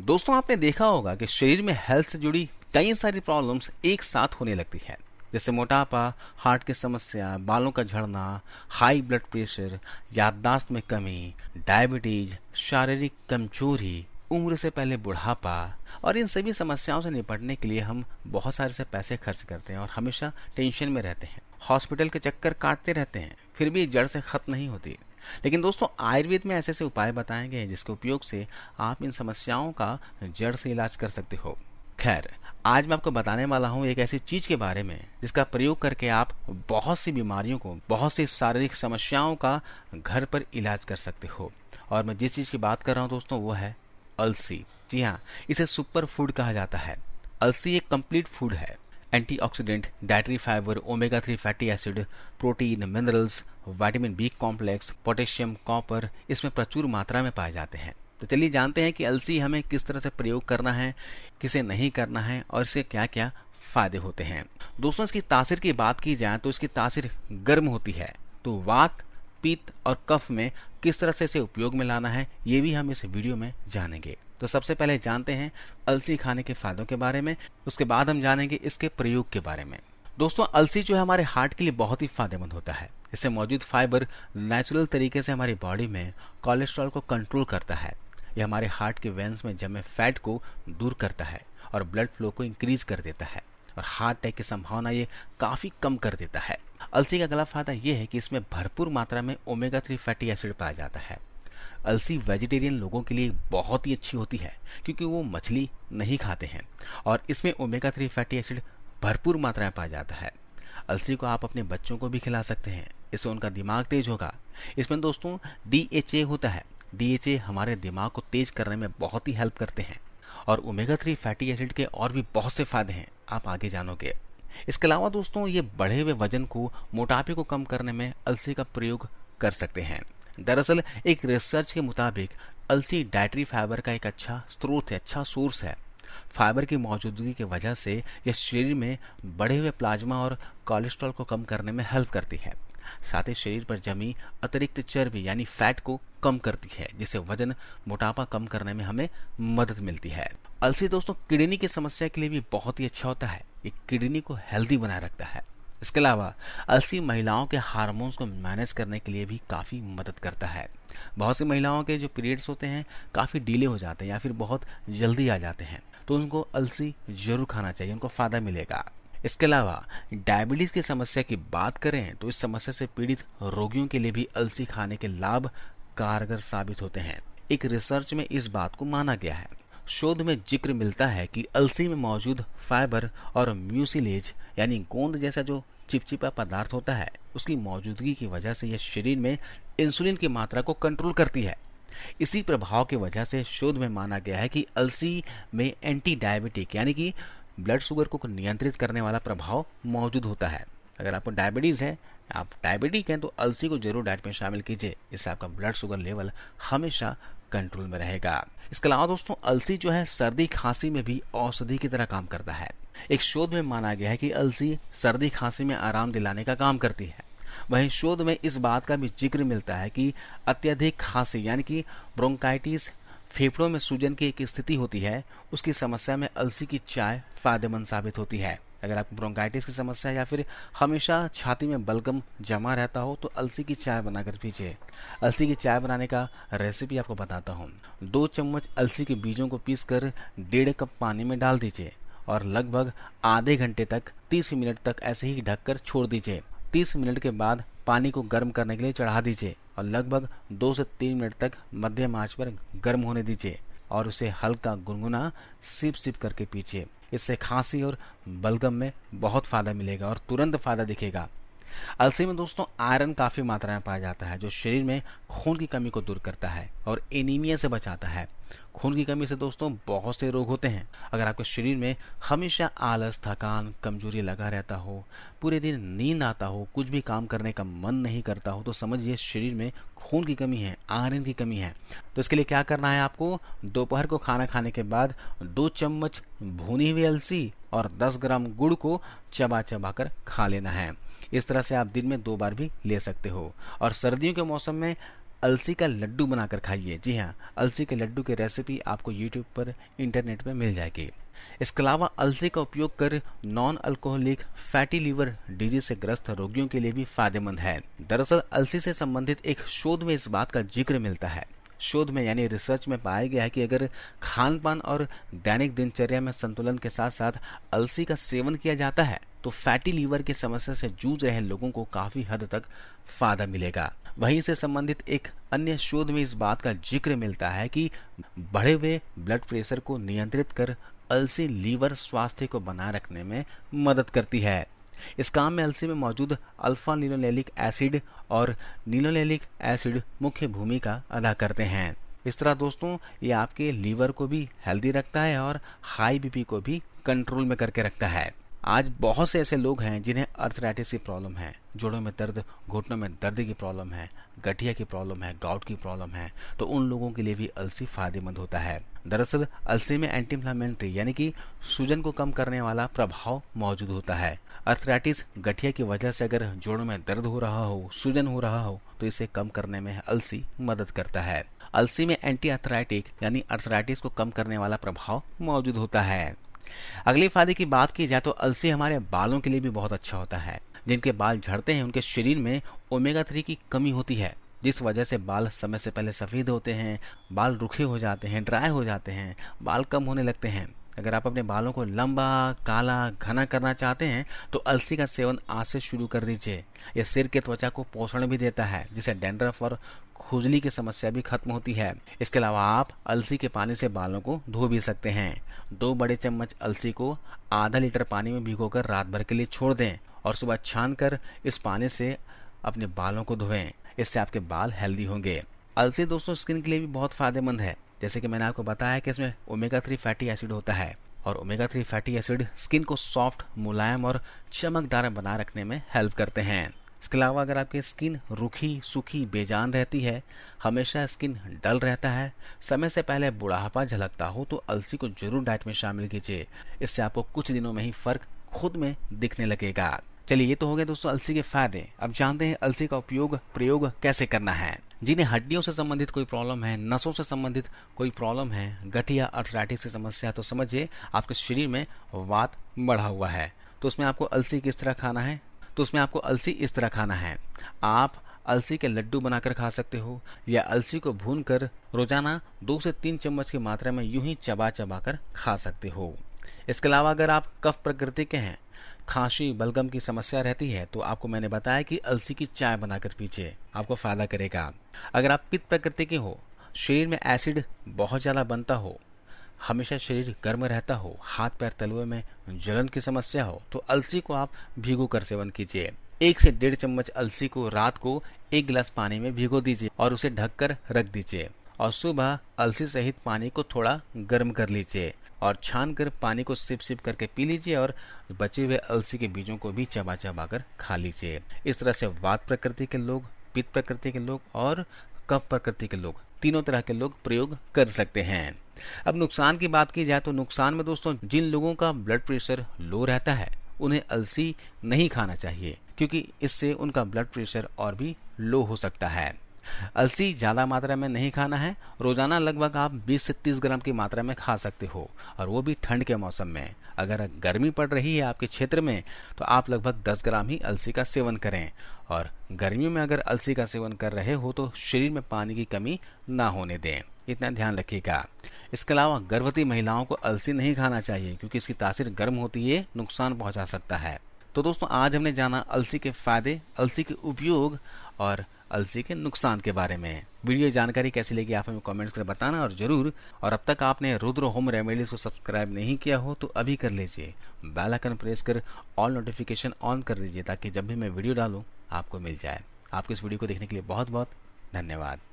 दोस्तों आपने देखा होगा कि शरीर में हेल्थ से जुड़ी कई सारी प्रॉब्लम्स एक साथ होने लगती है जैसे मोटापा हार्ट की समस्या बालों का झड़ना हाई ब्लड प्रेशर याददाश्त में कमी डायबिटीज शारीरिक कमजोरी उम्र से पहले बुढ़ापा और इन सभी समस्याओं से निपटने के लिए हम बहुत सारे से पैसे खर्च करते हैं और हमेशा टेंशन में रहते हैं हॉस्पिटल के चक्कर काटते रहते हैं फिर भी जड़ से खत्म नहीं होती लेकिन दोस्तों आयुर्वेद में ऐसे ऐसे उपाय बताए गए हैं जिसके उपयोग से आप इन समस्याओं का जड़ से इलाज कर सकते हो खैर आज मैं आपको बताने वाला हूँ एक ऐसी चीज के बारे में जिसका प्रयोग करके आप बहुत सी बीमारियों को बहुत सी शारीरिक समस्याओं का घर पर इलाज कर सकते हो और मैं जिस चीज की बात कर रहा हूँ दोस्तों वो है अलसी जी हाँ इसे सुपर फूड कहा जाता है अलसी एक कंप्लीट फूड है oxidant dietary fibre omega three fatty acid protein minerals vitamin B complex potassium copper इसमें प्रचुर मात्रा में पाए जाते हैं तो चलिए जानते हैं कि अलसी हमें किस तरह से प्रयोग करना है किसे नहीं करना है और इसके क्या क्या फायदे होते हैं दोस्तों इसकी तासीर की बात की जाए तो इसकी तासीर गर्म होती है तो वात पीत और कफ में किस तरह से इसे उपयोग में लाना है ये भी हम इस वीडियो में जानेंगे तो सबसे पहले जानते हैं अलसी खाने के फायदों के बारे में उसके बाद हम जानेंगे इसके प्रयोग के बारे में दोस्तों अलसी जो है हमारे हार्ट के लिए बहुत ही फायदेमंद होता है इससे मौजूद फाइबर नेचुरल तरीके से हमारी बॉडी में कोलेस्ट्रॉल को कंट्रोल करता है यह हमारे हार्ट के वेंस में जमे फैट को दूर करता है और ब्लड फ्लो को इंक्रीज कर देता है और हार्ट अटैक की संभावना ये काफ़ी कम कर देता है अलसी का गला फायदा यह है कि इसमें भरपूर मात्रा में ओमेगा थ्री फैटी एसिड पाया जाता है अलसी वेजिटेरियन लोगों के लिए बहुत ही अच्छी होती है क्योंकि वो मछली नहीं खाते हैं और इसमें ओमेगा थ्री फैटी एसिड भरपूर मात्रा में पाया जाता है अलसी को आप अपने बच्चों को भी खिला सकते हैं इससे उनका दिमाग तेज होगा इसमें दोस्तों डी होता है डी हमारे दिमाग को तेज करने में बहुत ही हेल्प करते हैं और ओमेगा थ्री फैटी एसिड के और भी बहुत से फायदे हैं आप आगे जानोगे इसके अलावा दोस्तों ये बढ़े हुए वजन को मोटापे को कम करने में अलसी का प्रयोग कर सकते हैं दरअसल एक रिसर्च के मुताबिक अलसी डायट्री फाइबर का एक अच्छा स्रोत है अच्छा सोर्स है फाइबर की मौजूदगी की वजह से यह शरीर में बढ़े हुए प्लाज्मा और कोलेस्ट्रॉल को कम करने में हेल्प करती है साथ ही शरीर पर जमी अतिरिक्त चर्बी यानी फैट को कम करती है जिससे वजन मोटापा कम करने में हमें मदद मिलती है अलसी दोस्तों किडनी की समस्या के लिए भी बहुत ही अच्छा होता है ये किडनी को हेल्दी बनाए रखता है इसके अलावा अलसी महिलाओं के हार्मोन्स को मैनेज करने के लिए भी काफ़ी मदद करता है बहुत सी महिलाओं के जो पीरियड्स होते हैं काफ़ी डीले हो जाते हैं या फिर बहुत जल्दी आ जाते हैं तो उनको अलसी जरूर खाना चाहिए उनको फ़ायदा मिलेगा इसके अलावा डायबिटीज़ की समस्या की बात करें तो इस समस्या से पीड़ित रोगियों के लिए भी अलसी खाने के लाभ कारगर साबित होते हैं एक रिसर्च में इस बात को माना गया है शोध में जिक्र मिलता है कि अलसी में मौजूद फाइबर और म्यूसिलेज यानी गोंद जैसा जो चिपचिपा पदार्थ होता है उसकी मौजूदगी की वजह से यह शरीर में इंसुलिन की मात्रा को कंट्रोल करती है इसी प्रभाव की वजह से शोध में माना गया है कि अलसी में एंटी डायबिटिक यानी कि ब्लड शुगर को नियंत्रित करने वाला प्रभाव मौजूद होता है अगर आपको डायबिटीज़ है आप डायबिटिक हैं तो अलसी को जरूर डाइट में शामिल कीजिए इससे आपका ब्लड शुगर लेवल हमेशा कंट्रोल में रहेगा इसके अलावा दोस्तों अलसी जो है सर्दी खांसी में भी औषधि की तरह काम करता है एक शोध में माना गया है कि अलसी सर्दी खांसी में आराम दिलाने का काम करती है वहीं शोध में इस बात का भी जिक्र मिलता है कि अत्यधिक खांसी यानी कि ब्रोंकाइटिस फेफड़ों में सूजन की एक स्थिति होती है उसकी समस्या में अलसी की चाय फायदेमंद साबित होती है अगर आपको ब्रोंकाइटिस की समस्या या फिर हमेशा छाती में बलगम जमा रहता हो तो अलसी की चाय बनाकर पीजिए अलसी की चाय बनाने का रेसिपी आपको बताता हूँ दो चम्मच अलसी के बीजों को पीसकर डेढ़ कप पानी में डाल दीजिए और लगभग आधे घंटे तक 30 मिनट तक ऐसे ही ढककर छोड़ दीजिए 30 मिनट के बाद पानी को गर्म करने के लिए चढ़ा दीजिए और लगभग दो से तीन मिनट तक मध्यम आंच पर गर्म होने दीजिए और उसे हल्का गुनगुना सिप सिप करके पीछे इससे खांसी और बलगम में बहुत फ़ायदा मिलेगा और तुरंत फ़ायदा दिखेगा अलसी में दोस्तों आयरन काफ़ी मात्रा में पाया जाता है जो शरीर में खून की कमी को दूर करता है और एनीमिया से बचाता है खून की कमी से दोस्तों बहुत से रोग होते हैं अगर आपके शरीर में हमेशा आलस थकान कमजोरी लगा रहता हो पूरे दिन नींद आता हो कुछ भी काम करने का मन नहीं करता हो तो समझिए शरीर में खून की कमी है आयरन की कमी है तो इसके लिए क्या करना है आपको दोपहर को खाना खाने के बाद दो चम्मच भुनी हुई अलसी और 10 ग्राम गुड़ को चबा चबा कर खा लेना है इस तरह से आप दिन में दो बार भी ले सकते हो और सर्दियों के मौसम में अलसी का लड्डू बनाकर खाइए जी हाँ अलसी के लड्डू की रेसिपी आपको यूट्यूब पर इंटरनेट पर मिल जाएगी इसके अलावा अलसी का उपयोग कर non alcoholic fatty liver disease से ग्रस्त रोगियों के लिए भी फायदेमंद है दरअसल अलसी से संबंधित एक शोध में इस बात का जिक्र मिलता है शोध में यानी रिसर्च में पाया गया है कि अगर खान पान और दैनिक दिनचर्या में संतुलन के साथ साथ अलसी का सेवन किया जाता है तो फैटी लीवर की समस्या से जूझ रहे लोगों को काफी हद तक फायदा मिलेगा वहीं से संबंधित एक अन्य शोध में इस बात का जिक्र मिलता है कि बढ़े हुए ब्लड प्रेशर को नियंत्रित कर अलसी लीवर स्वास्थ्य को बनाए रखने में मदद करती है इस काम में अलसी में मौजूद अल्फा नीलोनेलिक एसिड और नीलोनेलिक एसिड मुख्य भूमिका अदा करते हैं इस तरह दोस्तों ये आपके लीवर को भी हेल्दी रखता है और हाई बीपी को भी कंट्रोल में करके रखता है आज बहुत से ऐसे लोग हैं जिन्हें अर्थराइटिस की प्रॉब्लम है जोड़ों में दर्द घुटनों में दर्द की प्रॉब्लम है गठिया की प्रॉब्लम है गाउट की प्रॉब्लम है तो उन लोगों के लिए भी अलसी फायदेमंद होता है दरअसल अलसी में एंटी इन्फ्लामेंट्री यानी कि सूजन को कम करने वाला प्रभाव मौजूद होता है अर्थराइटिस गठिया की वजह से अगर जोड़ों में दर्द हो रहा हो सूजन हो रहा हो तो इसे कम करने में अलसी मदद करता है अलसी में एंटी अर्थराइटिक यानी अर्थराइटिस को कम करने वाला प्रभाव मौजूद होता है अगले फायदे की बात की जाए तो अलसी हमारे बालों के लिए भी बहुत अच्छा होता है जिनके बाल झड़ते हैं उनके शरीर में ओमेगा थ्री की कमी होती है जिस वजह से बाल समय से पहले सफ़ेद होते हैं बाल रुखे हो जाते हैं ड्राई हो जाते हैं बाल कम होने लगते हैं अगर आप अपने बालों को लंबा काला घना करना चाहते हैं तो अलसी का सेवन आज से शुरू कर दीजिए यह सिर के त्वचा को पोषण भी देता है जिसे डेंड्रफ और खुजली की समस्या भी खत्म होती है इसके अलावा आप अलसी के पानी से बालों को धो भी सकते हैं दो बड़े चम्मच अलसी को आधा लीटर पानी में भिगोकर रात भर के लिए छोड़ दें और सुबह छान कर इस पानी से अपने बालों को धोएं इससे आपके बाल हेल्दी होंगे अलसी दोस्तों स्किन के लिए भी बहुत फायदेमंद है जैसे कि मैंने आपको बताया कि इसमें ओमेगा थ्री फैटी एसिड होता है और omega three fatty acid skin को सॉफ्ट मुलायम और चमकदार बना रखने में हेल्प करते हैं इसके अलावा अगर आपकी स्किन रुखी सूखी बेजान रहती है हमेशा स्किन डल रहता है समय से पहले बुढ़ापा झलकता हो तो अलसी को जरूर डाइट में शामिल कीजिए इससे आपको कुछ दिनों में ही फर्क खुद में दिखने लगेगा चलिए ये तो हो गया दोस्तों अलसी के फायदे अब जानते हैं अलसी का उपयोग प्रयोग कैसे करना है जिन्हें हड्डियों से संबंधित कोई प्रॉब्लम है नसों से संबंधित कोई प्रॉब्लम है गठिया या अर्थराइटिस की समस्या तो समझिए आपके शरीर में वात बढ़ा हुआ है तो उसमें आपको अलसी किस तरह खाना है तो उसमें आपको अलसी इस तरह खाना है आप अलसी के लड्डू बनाकर खा सकते हो या अलसी को भून कर रोजाना दो से तीन चम्मच की मात्रा में यूं ही चबा चबा कर खा सकते हो इसके अलावा अगर आप कफ प्रकृति के हैं खांसी बलगम की समस्या रहती है तो आपको मैंने बताया कि अलसी की चाय बनाकर पीछे आपको फायदा करेगा अगर आप पित्त प्रकृति के हो शरीर में एसिड बहुत ज़्यादा बनता हो हमेशा शरीर गर्म रहता हो हाथ पैर तलवे में जलन की समस्या हो तो अलसी को आप भिगो कर सेवन कीजिए एक से डेढ़ चम्मच अलसी को रात को एक गिलास पानी में भिगो दीजिए और उसे ढककर रख दीजिए और सुबह अलसी सहित पानी को थोड़ा गर्म कर लीजिए और छान कर पानी को सिप सिप करके पी लीजिए और बचे हुए अलसी के बीजों को भी चबा चबा कर खा लीजिए इस तरह से वात प्रकृति के लोग पित्त प्रकृति के लोग और कफ प्रकृति के लोग तीनों तरह के लोग प्रयोग कर सकते हैं अब नुकसान की बात की जाए तो नुकसान में दोस्तों जिन लोगों का ब्लड प्रेशर लो रहता है उन्हें अलसी नहीं खाना चाहिए क्योंकि इससे उनका ब्लड प्रेशर और भी लो हो सकता है अलसी ज़्यादा मात्रा में नहीं खाना है रोज़ाना लगभग आप 20 से 30 ग्राम की मात्रा में खा सकते हो और वो भी ठंड के मौसम में अगर गर्मी पड़ रही है आपके क्षेत्र में तो आप लगभग 10 ग्राम ही अलसी का सेवन करें और गर्मियों में अगर अलसी का सेवन कर रहे हो तो शरीर में पानी की कमी ना होने दें इतना ध्यान रखिएगा इसके अलावा गर्भवती महिलाओं को अलसी नहीं खाना चाहिए क्योंकि इसकी तासीर गर्म होती है नुकसान पहुंचा सकता है तो दोस्तों आज हमने जाना अलसी के फ़ायदे अलसी के उपयोग और अलसी के नुकसान के बारे में वीडियो जानकारी कैसी लगी आप हमें कमेंट्स कर बताना और जरूर और अब तक आपने रुद्र होम रेमेडीज को सब्सक्राइब नहीं किया हो तो अभी कर लीजिए बेल आइकन प्रेस कर ऑल नोटिफिकेशन ऑन कर दीजिए ताकि जब भी मैं वीडियो डालूँ आपको मिल जाए आपको इस वीडियो को देखने के लिए बहुत बहुत धन्यवाद